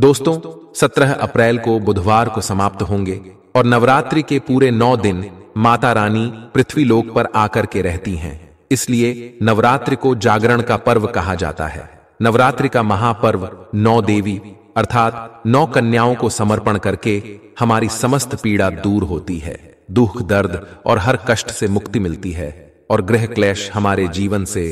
दोस्तों 17 अप्रैल को बुधवार को समाप्त होंगे और नवरात्रि के पूरे नौ दिन माता रानी पृथ्वीलोक पर आकर के रहती हैं इसलिए नवरात्रि को जागरण का पर्व कहा जाता है नवरात्रि का महापर्व नौ देवी अर्थात नौ कन्याओं को समर्पण करके हमारी समस्त पीड़ा दूर होती है दुख दर्द और हर कष्ट से मुक्ति मिलती है और ग्रह क्लेश हमारे जीवन से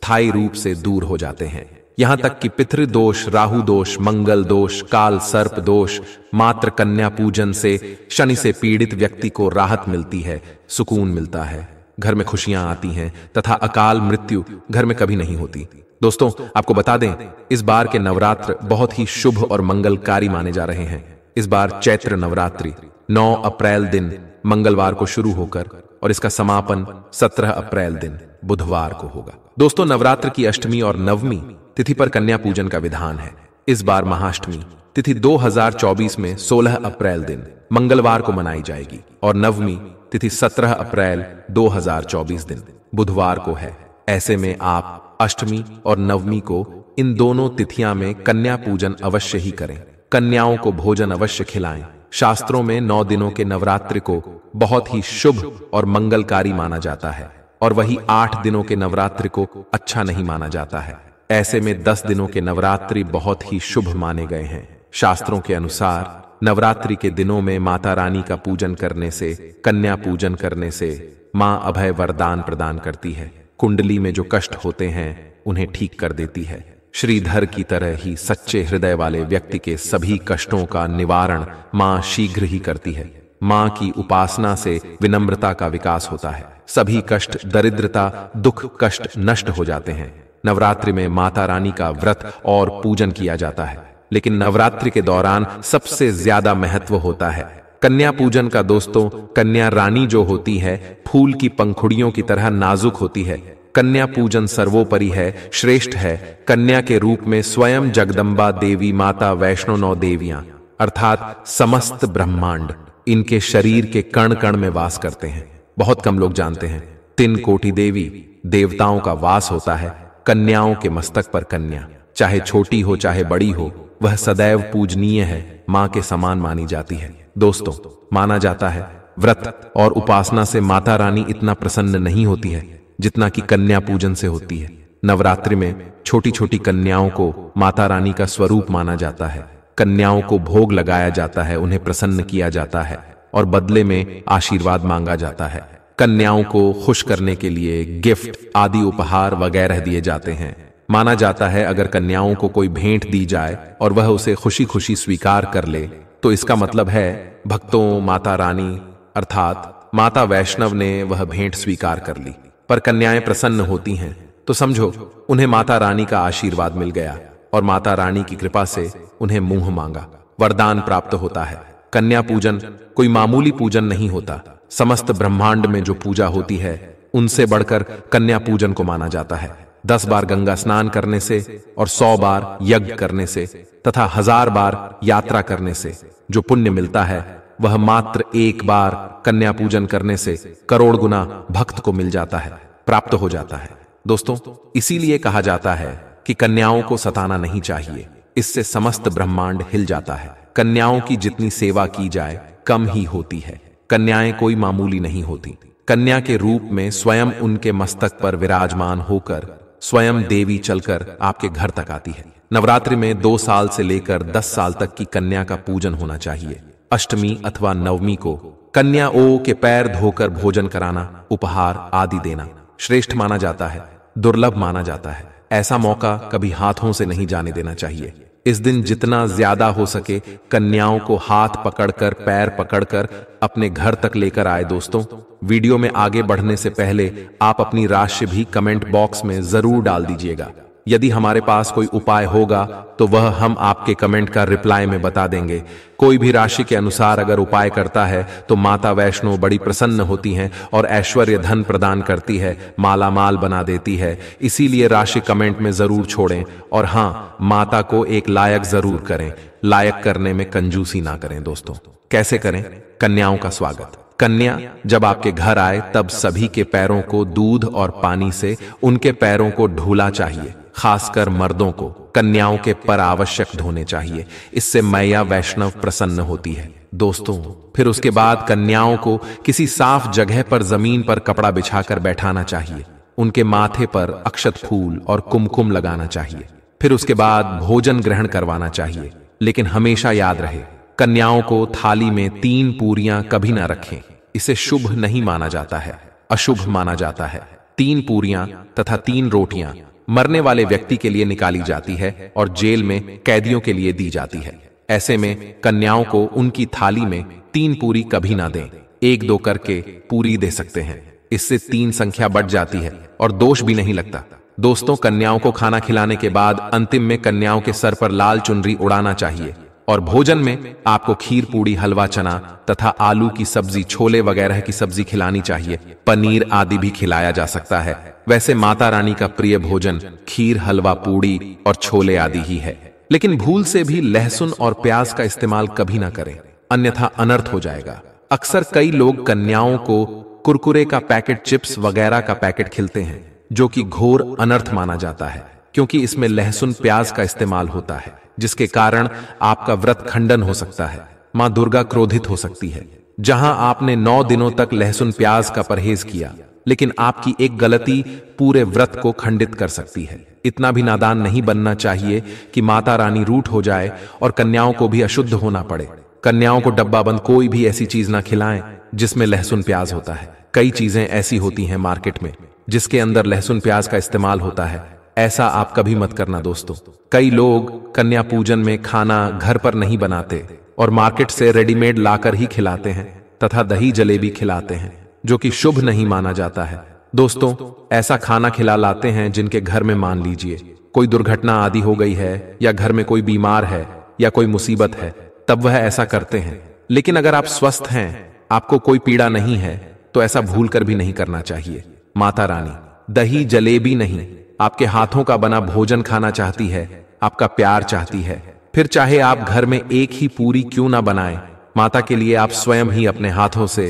स्थायी रूप से दूर हो जाते हैं यहाँ तक कि पितृदोष राहु दोष मंगल दोष काल सर्प दोष मात्र कन्या पूजन से शनि से पीड़ित व्यक्ति को राहत मिलती है सुकून मिलता है घर में खुशियां आती हैं तथा अकाल मृत्यु घर में कभी नहीं होती दोस्तों आपको बता दें इस बार के नवरात्र बहुत ही शुभ और मंगलकारी माने जा रहे हैं इस बार चैत्र नवरात्रि 9 अप्रैल दिन मंगलवार को शुरू होकर और इसका समापन 17 अप्रैल दिन बुधवार को होगा दोस्तों नवरात्र की अष्टमी और नवमी तिथि पर कन्या पूजन का विधान है इस बार महाअष्टमी तिथि 2024 में 16 अप्रैल दिन मंगलवार को मनाई जाएगी और नवमी तिथि 17 अप्रैल 2024 दिन बुधवार को है ऐसे में आप अष्टमी और नवमी को इन दोनों तिथियां में कन्या पूजन अवश्य ही करें कन्याओं को भोजन अवश्य खिलाएं शास्त्रों में नौ दिनों के नवरात्र को बहुत ही शुभ और मंगलकारी माना जाता है और वही आठ दिनों के नवरात्र को अच्छा नहीं माना जाता है ऐसे में दस दिनों के नवरात्रि बहुत ही शुभ माने गए हैं शास्त्रों के अनुसार नवरात्रि के दिनों में माता रानी का पूजन करने से कन्या पूजन करने से माँ अभय वरदान प्रदान करती है कुंडली में जो कष्ट होते हैं उन्हें ठीक कर देती है श्रीधर की तरह ही सच्चे हृदय वाले व्यक्ति के सभी कष्टों का निवारण माँ शीघ्र ही करती है माँ की उपासना से विनम्रता का विकास होता है सभी कष्ट दरिद्रता दुख कष्ट नष्ट हो जाते हैं नवरात्रि में माता रानी का व्रत और पूजन किया जाता है लेकिन नवरात्रि के दौरान सबसे ज्यादा महत्व होता है कन्या पूजन का दोस्तों कन्या रानी जो होती है फूल की पंखुड़ियों की तरह नाजुक होती है कन्या पूजन सर्वोपरि है श्रेष्ठ है कन्या के रूप में स्वयं जगदम्बा देवी माता वैष्णो नौ देवियां अर्थात समस्त ब्रह्मांड इनके शरीर के कण कण में वास करते हैं बहुत कम लोग जानते हैं तीन कोटि देवी देवताओं का वास होता है कन्याओं के मस्तक पर कन्या चाहे छोटी हो चाहे बड़ी हो वह सदैव पूजनीय है माँ के समान मानी जाती है दोस्तों माना जाता है व्रत और उपासना से माता रानी इतना प्रसन्न नहीं होती है जितना कि कन्या पूजन से होती है नवरात्रि में छोटी छोटी कन्याओं को माता रानी का स्वरूप माना जाता है कन्याओं को भोग लगाया जाता है उन्हें प्रसन्न किया जाता है और बदले में आशीर्वाद मांगा जाता है कन्याओं को खुश करने के लिए गिफ्ट आदि उपहार वगैरह दिए जाते हैं माना जाता है अगर कन्याओं को कोई भेंट दी जाए और वह उसे खुशी खुशी स्वीकार कर ले तो इसका मतलब है भक्तों माता रानी अर्थात माता वैष्णव ने वह भेंट स्वीकार कर ली पर कन्याएं प्रसन्न होती हैं तो समझो उन्हें माता रानी का आशीर्वाद मिल गया और माता रानी की कृपा से उन्हें मुंह मांगा वरदान प्राप्त होता है कन्या पूजन कोई मामूली पूजन नहीं होता समस्त ब्रह्मांड में जो पूजा होती है उनसे बढ़कर कन्या पूजन को माना जाता है दस बार गंगा स्नान करने से और सौ बार यज्ञ करने से तथा हजार बार यात्रा करने से जो पुण्य मिलता है वह मात्र एक बार कन्या पूजन करने से करोड़ गुना भक्त को मिल जाता है प्राप्त हो जाता है दोस्तों इसीलिए कहा जाता है कि कन्याओं को सताना नहीं चाहिए इससे समस्त ब्रह्मांड हिल जाता है कन्याओं की जितनी सेवा की जाए कम ही होती है कन्याएं कोई मामूली नहीं होती कन्या के रूप में स्वयं उनके मस्तक पर विराजमान होकर स्वयं देवी चलकर आपके घर तक आती है नवरात्रि में दो साल से लेकर दस साल तक की कन्या का पूजन होना चाहिए अष्टमी अथवा नवमी को कन्या ओ के पैर धोकर भोजन कराना उपहार आदि देना श्रेष्ठ माना जाता है दुर्लभ माना जाता है ऐसा मौका कभी हाथों से नहीं जाने देना चाहिए इस दिन जितना ज्यादा हो सके कन्याओं को हाथ पकड़कर पैर पकड़कर अपने घर तक लेकर आए दोस्तों वीडियो में आगे बढ़ने से पहले आप अपनी राशि भी कमेंट बॉक्स में जरूर डाल दीजिएगा यदि हमारे पास कोई उपाय होगा तो वह हम आपके कमेंट का रिप्लाई में बता देंगे कोई भी राशि के अनुसार अगर उपाय करता है तो माता वैष्णो बड़ी प्रसन्न होती हैं और ऐश्वर्य धन प्रदान करती है माला माल बना देती है इसीलिए राशि कमेंट में जरूर छोड़ें और हाँ माता को एक लायक जरूर करें लायक करने में कंजूसी ना करें दोस्तों कैसे करें कन्याओं का स्वागत कन्या जब आपके घर आए तब सभी के पैरों को दूध और पानी से उनके पैरों को ढूला चाहिए खासकर मर्दों को कन्याओं के पर आवश्यक धोने चाहिए इससे मैया वैष्णव प्रसन्न होती है दोस्तों फिर उसके बाद कन्याओं को किसी साफ जगह पर जमीन पर कपड़ा बिछाकर बैठाना चाहिए उनके माथे पर अक्षत फूल और कुमकुम लगाना चाहिए फिर उसके बाद भोजन ग्रहण करवाना चाहिए लेकिन हमेशा याद रहे कन्याओं को थाली में तीन पूरियां कभी ना रखें इसे शुभ नहीं माना जाता है अशुभ माना जाता है तीन पूरियां तथा तीन रोटियां मरने वाले व्यक्ति के लिए निकाली जाती है और जेल में कैदियों के लिए दी जाती है ऐसे में कन्याओं को उनकी थाली में तीन पूरी कभी ना दें एक दो करके पूरी दे सकते हैं इससे तीन संख्या बढ़ जाती है और दोष भी नहीं लगता दोस्तों कन्याओं को खाना खिलाने के बाद अंतिम में कन्याओं के सर पर लाल चुनरी उड़ाना चाहिए और भोजन में आपको खीर पूड़ी हलवा चना तथा आलू की सब्जी छोले वगैरह की सब्जी खिलानी चाहिए पनीर आदि भी खिलाया जा सकता है वैसे माता रानी का प्रिय भोजन खीर हलवा पूड़ी और छोले आदि ही है लेकिन भूल से भी लहसुन और प्याज का इस्तेमाल कभी ना करें अन्यथा अनर्थ हो जाएगा अक्सर कई लोग कन्याओं को कुरकुरे का पैकेट चिप्स वगैरह का पैकेट खिलते हैं जो कि घोर अनर्थ माना जाता है क्योंकि इसमें लहसुन प्याज का इस्तेमाल होता है जिसके कारण आपका व्रत खंडन हो सकता है मां दुर्गा क्रोधित हो सकती है जहां आपने नौ दिनों तक लहसुन प्याज का परहेज किया लेकिन आपकी एक गलती पूरे व्रत को खंडित कर सकती है इतना भी नादान नहीं बनना चाहिए कि माता रानी रूट हो जाए और कन्याओं को भी अशुद्ध होना पड़े कन्याओं को डब्बा बंद कोई भी ऐसी चीज ना खिलाएं जिसमें लहसुन प्याज होता है कई चीजें ऐसी होती हैं मार्केट में जिसके अंदर लहसुन प्याज का इस्तेमाल होता है ऐसा आप कभी मत करना दोस्तों कई लोग कन्या पूजन में खाना घर पर नहीं बनाते और मार्केट से रेडीमेड लाकर ही खिलाते हैं तथा दही जलेबी खिलाते हैं जो कि शुभ नहीं माना जाता है दोस्तों ऐसा खाना खिला लाते हैं जिनके घर में मान लीजिए कोई दुर्घटना आदि हो गई है या घर में कोई बीमार है या कोई मुसीबत है तब वह ऐसा करते हैं लेकिन अगर आप स्वस्थ हैं आपको कोई पीड़ा नहीं है तो ऐसा भूल कर भी नहीं करना चाहिए माता रानी दही जलेबी नहीं आपके हाथों का बना भोजन खाना चाहती है आपका प्यार चाहती है फिर चाहे आप घर में एक ही पूरी क्यों ना बनाएं माता के लिए आप स्वयं ही अपने हाथों से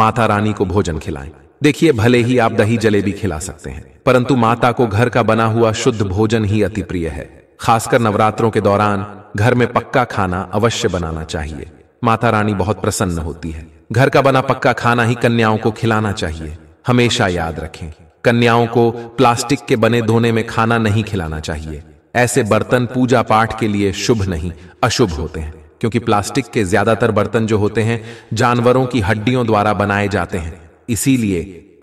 माता रानी को भोजन खिलाएं देखिए भले ही आप दही जलेबी खिला सकते हैं परंतु माता को घर का बना हुआ शुद्ध भोजन ही अति प्रिय है खासकर नवरात्रों के दौरान घर में पक्का खाना अवश्य बनाना चाहिए माता रानी बहुत प्रसन्न होती है घर का बना पक्का खाना ही कन्याओं को खिलाना चाहिए हमेशा याद रखें कन्याओं को प्लास्टिक के बने धोने में खाना नहीं खिलाना चाहिए ऐसे बर्तन पूजा पाठ के लिए शुभ नहीं अशुभ होते हैं क्योंकि प्लास्टिक के ज्यादातर बर्तन जो होते हैं जानवरों की हड्डियों द्वारा बनाए जाते हैं इसीलिए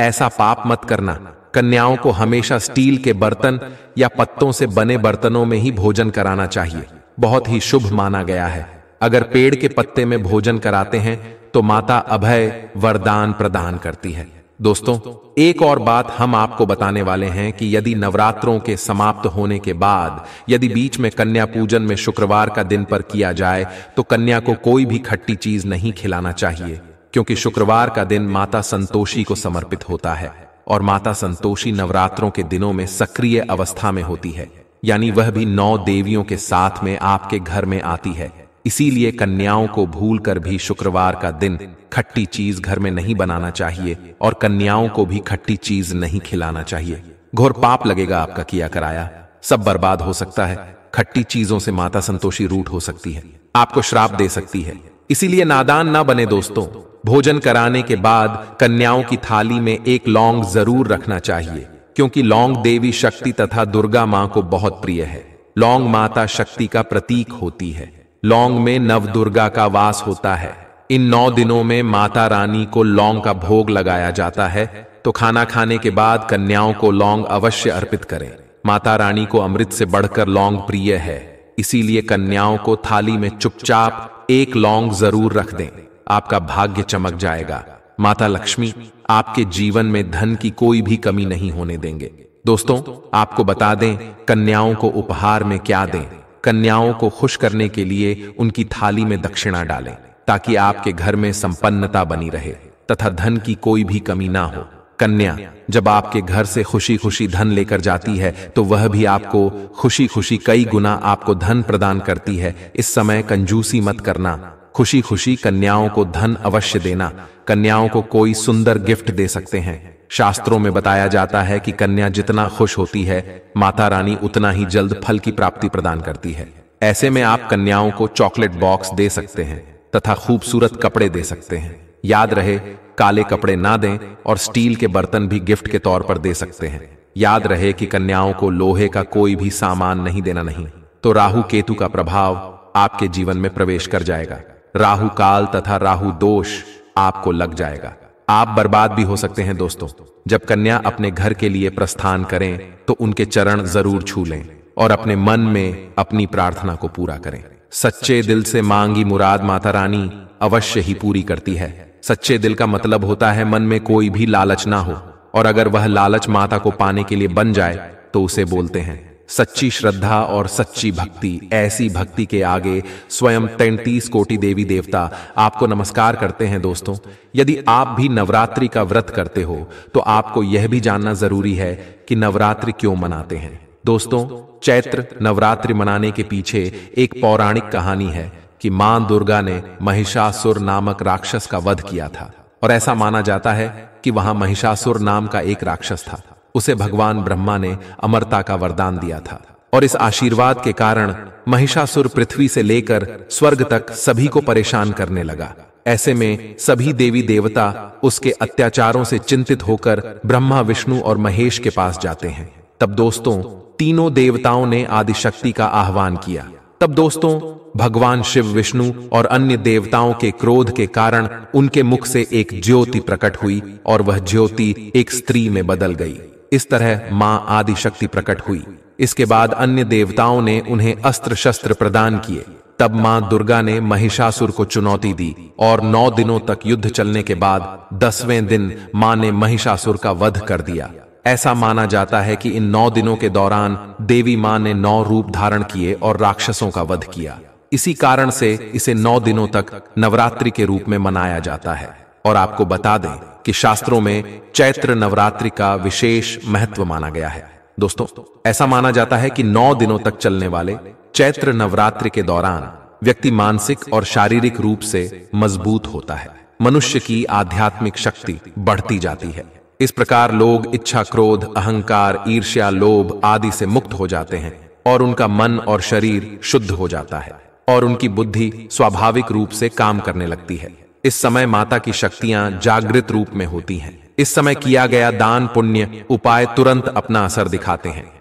ऐसा पाप मत करना कन्याओं को हमेशा स्टील के बर्तन या पत्तों से बने बर्तनों में ही भोजन कराना चाहिए बहुत ही शुभ माना गया है अगर पेड़ के पत्ते में भोजन कराते हैं तो माता अभय वरदान प्रदान करती है दोस्तों एक और बात हम आपको बताने वाले हैं कि यदि नवरात्रों के समाप्त होने के बाद यदि बीच में कन्या पूजन में शुक्रवार का दिन पर किया जाए तो कन्या को कोई भी खट्टी चीज नहीं खिलाना चाहिए क्योंकि शुक्रवार का दिन माता संतोषी को समर्पित होता है और माता संतोषी नवरात्रों के दिनों में सक्रिय अवस्था में होती है यानी वह भी नौ देवियों के साथ में आपके घर में आती है इसीलिए कन्याओं को भूलकर भी शुक्रवार का दिन खट्टी चीज घर में नहीं बनाना चाहिए और कन्याओं को भी खट्टी चीज नहीं खिलाना चाहिए घोर पाप लगेगा आपका किया कराया सब बर्बाद हो सकता है खट्टी चीजों से माता संतोषी रूट हो सकती है आपको श्राप दे सकती है इसीलिए नादान ना बने दोस्तों भोजन कराने के बाद कन्याओं की थाली में एक लौंग जरूर रखना चाहिए क्योंकि लौंग देवी शक्ति तथा दुर्गा माँ को बहुत प्रिय है लौंग माता शक्ति का प्रतीक होती है लौंग में नव दुर्गा का वास होता है इन नौ दिनों में माता रानी को लौंग का भोग लगाया जाता है तो खाना खाने के बाद कन्याओं को लौंग अवश्य अर्पित करें माता रानी को अमृत से बढ़कर लौंग प्रिय है इसीलिए कन्याओं को थाली में चुपचाप एक लौंग जरूर रख दें आपका भाग्य चमक जाएगा माता लक्ष्मी आपके जीवन में धन की कोई भी कमी नहीं होने देंगे दोस्तों आपको बता दें कन्याओं को उपहार में क्या दें कन्याओं को खुश करने के लिए उनकी थाली में दक्षिणा डालें ताकि आपके घर में संपन्नता बनी रहे तथा धन की कोई भी कमी ना हो कन्या जब आपके घर से खुशी खुशी धन लेकर जाती है तो वह भी आपको खुशी खुशी कई गुना आपको धन प्रदान करती है इस समय कंजूसी मत करना खुशी खुशी कन्याओं को धन अवश्य देना कन्याओं को कोई सुंदर गिफ्ट दे सकते हैं शास्त्रों में बताया जाता है कि कन्या जितना खुश होती है माता रानी उतना ही जल्द फल की प्राप्ति प्रदान करती है ऐसे में आप कन्याओं को चॉकलेट बॉक्स दे सकते हैं तथा खूबसूरत कपड़े दे सकते हैं याद रहे काले कपड़े ना दें और स्टील के बर्तन भी गिफ्ट के तौर पर दे सकते हैं याद रहे कि कन्याओं को लोहे का कोई भी सामान नहीं देना नहीं तो राहु केतु का प्रभाव आपके जीवन में प्रवेश कर जाएगा राहु काल तथा राहु दोष आपको लग जाएगा आप बर्बाद भी हो सकते हैं दोस्तों जब कन्या अपने घर के लिए प्रस्थान करें तो उनके चरण जरूर छू लें और अपने मन में अपनी प्रार्थना को पूरा करें सच्चे दिल से मांगी मुराद माता रानी अवश्य ही पूरी करती है सच्चे दिल का मतलब होता है मन में कोई भी लालच ना हो और अगर वह लालच माता को पाने के लिए बन जाए तो उसे बोलते हैं सच्ची श्रद्धा और सच्ची भक्ति ऐसी भक्ति के आगे स्वयं तैंतीस कोटि देवी देवता आपको नमस्कार करते हैं दोस्तों यदि आप भी नवरात्रि का व्रत करते हो तो आपको यह भी जानना जरूरी है कि नवरात्रि क्यों मनाते हैं दोस्तों चैत्र नवरात्रि मनाने के पीछे एक पौराणिक कहानी है कि मां दुर्गा ने महिषासुर नामक राक्षस का वध किया था और ऐसा माना जाता है कि वहां महिषासुर नाम का एक राक्षस था उसे भगवान ब्रह्मा ने अमरता का वरदान दिया था और इस आशीर्वाद के कारण महिषासुर पृथ्वी से लेकर स्वर्ग तक सभी को परेशान करने लगा ऐसे में सभी देवी देवता उसके अत्याचारों से चिंतित होकर ब्रह्मा विष्णु और महेश के पास जाते हैं तब दोस्तों तीनों देवताओं ने आदिशक्ति का आह्वान किया तब दोस्तों भगवान शिव विष्णु और अन्य देवताओं के क्रोध के कारण उनके मुख से एक ज्योति प्रकट हुई और वह ज्योति एक स्त्री में बदल गई इस तरह मां आदि शक्ति प्रकट हुई इसके बाद अन्य देवताओं ने उन्हें अस्त्र शस्त्र प्रदान किए तब मां दुर्गा ने महिषासुर को चुनौती दी और नौ दिनों तक युद्ध चलने के बाद दसवें दिन मां ने महिषासुर का वध कर दिया ऐसा माना जाता है कि इन नौ दिनों के दौरान देवी मां ने नौ रूप धारण किए और राक्षसों का वध किया इसी कारण से इसे नौ दिनों तक नवरात्रि के रूप में मनाया जाता है और आपको बता दें कि शास्त्रों में चैत्र नवरात्रि का विशेष महत्व माना गया है दोस्तों ऐसा माना जाता है कि नौ दिनों तक चलने वाले चैत्र नवरात्रि के दौरान व्यक्ति मानसिक और शारीरिक रूप से मजबूत होता है मनुष्य की आध्यात्मिक शक्ति बढ़ती जाती है इस प्रकार लोग इच्छा क्रोध अहंकार ईर्ष्या लोभ आदि से मुक्त हो जाते हैं और उनका मन और शरीर शुद्ध हो जाता है और उनकी बुद्धि स्वाभाविक रूप से काम करने लगती है इस समय माता की शक्तियां जागृत रूप में होती हैं इस समय किया गया दान पुण्य उपाय तुरंत अपना असर दिखाते हैं